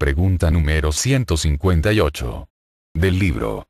Pregunta número 158. Del libro.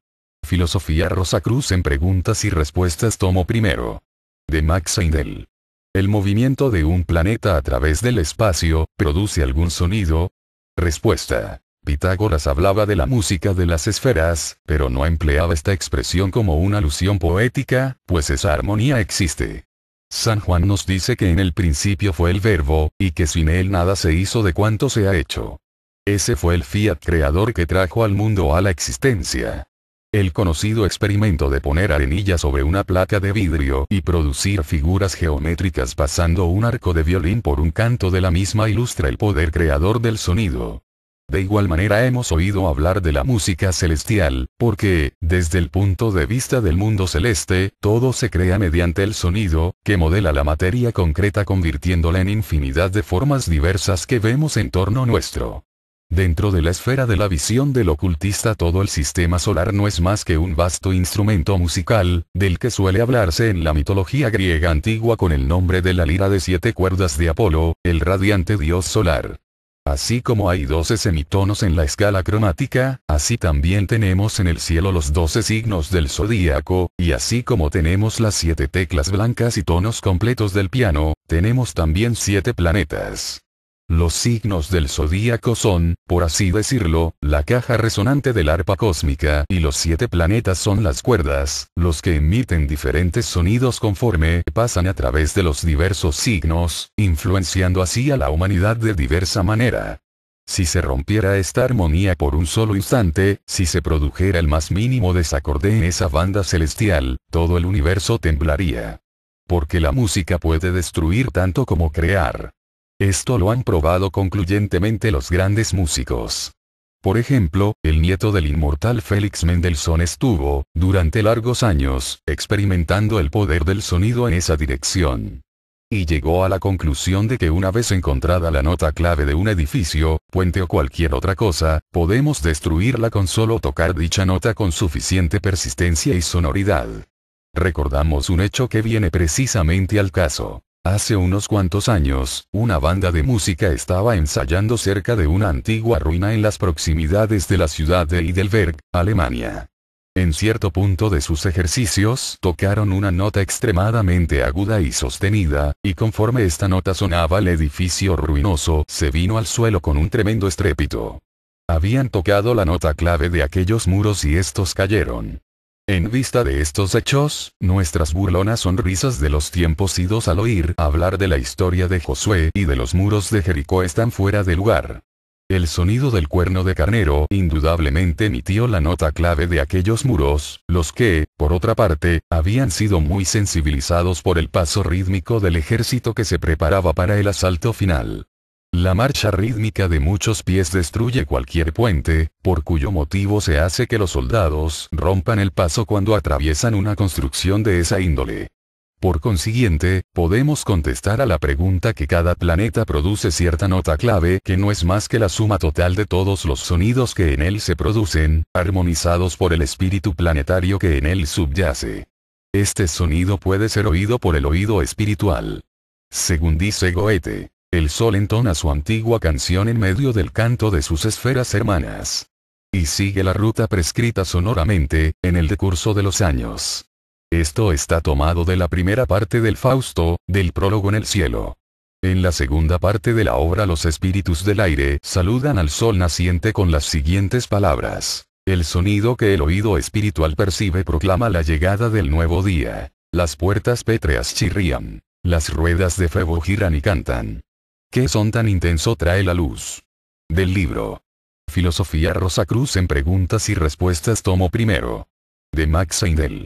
Filosofía Rosacruz en preguntas y respuestas tomo primero. De Max Heindel. ¿El movimiento de un planeta a través del espacio produce algún sonido? Respuesta. Pitágoras hablaba de la música de las esferas, pero no empleaba esta expresión como una alusión poética, pues esa armonía existe. San Juan nos dice que en el principio fue el verbo, y que sin él nada se hizo de cuanto se ha hecho. Ese fue el fiat creador que trajo al mundo a la existencia. El conocido experimento de poner arenilla sobre una placa de vidrio y producir figuras geométricas pasando un arco de violín por un canto de la misma ilustra el poder creador del sonido. De igual manera hemos oído hablar de la música celestial, porque, desde el punto de vista del mundo celeste, todo se crea mediante el sonido, que modela la materia concreta convirtiéndola en infinidad de formas diversas que vemos en torno nuestro. Dentro de la esfera de la visión del ocultista todo el sistema solar no es más que un vasto instrumento musical, del que suele hablarse en la mitología griega antigua con el nombre de la lira de siete cuerdas de Apolo, el radiante dios solar. Así como hay doce semitonos en la escala cromática, así también tenemos en el cielo los doce signos del zodíaco, y así como tenemos las siete teclas blancas y tonos completos del piano, tenemos también siete planetas. Los signos del zodíaco son, por así decirlo, la caja resonante del arpa cósmica y los siete planetas son las cuerdas, los que emiten diferentes sonidos conforme pasan a través de los diversos signos, influenciando así a la humanidad de diversa manera. Si se rompiera esta armonía por un solo instante, si se produjera el más mínimo desacorde en esa banda celestial, todo el universo temblaría. Porque la música puede destruir tanto como crear. Esto lo han probado concluyentemente los grandes músicos. Por ejemplo, el nieto del inmortal Félix Mendelssohn estuvo, durante largos años, experimentando el poder del sonido en esa dirección. Y llegó a la conclusión de que una vez encontrada la nota clave de un edificio, puente o cualquier otra cosa, podemos destruirla con solo tocar dicha nota con suficiente persistencia y sonoridad. Recordamos un hecho que viene precisamente al caso. Hace unos cuantos años, una banda de música estaba ensayando cerca de una antigua ruina en las proximidades de la ciudad de Heidelberg, Alemania. En cierto punto de sus ejercicios tocaron una nota extremadamente aguda y sostenida, y conforme esta nota sonaba el edificio ruinoso se vino al suelo con un tremendo estrépito. Habían tocado la nota clave de aquellos muros y estos cayeron. En vista de estos hechos, nuestras burlonas sonrisas de los tiempos idos al oír hablar de la historia de Josué y de los muros de Jericó están fuera de lugar. El sonido del cuerno de carnero indudablemente emitió la nota clave de aquellos muros, los que, por otra parte, habían sido muy sensibilizados por el paso rítmico del ejército que se preparaba para el asalto final. La marcha rítmica de muchos pies destruye cualquier puente, por cuyo motivo se hace que los soldados rompan el paso cuando atraviesan una construcción de esa índole. Por consiguiente, podemos contestar a la pregunta que cada planeta produce cierta nota clave que no es más que la suma total de todos los sonidos que en él se producen, armonizados por el espíritu planetario que en él subyace. Este sonido puede ser oído por el oído espiritual. Según dice Goethe, el sol entona su antigua canción en medio del canto de sus esferas hermanas. Y sigue la ruta prescrita sonoramente, en el decurso de los años. Esto está tomado de la primera parte del Fausto, del prólogo en el cielo. En la segunda parte de la obra los espíritus del aire saludan al sol naciente con las siguientes palabras. El sonido que el oído espiritual percibe proclama la llegada del nuevo día. Las puertas pétreas chirrían. Las ruedas de fuego giran y cantan. Qué son tan intenso trae la luz. Del libro. Filosofía Rosa Cruz en preguntas y respuestas tomo primero. De Max Seindel.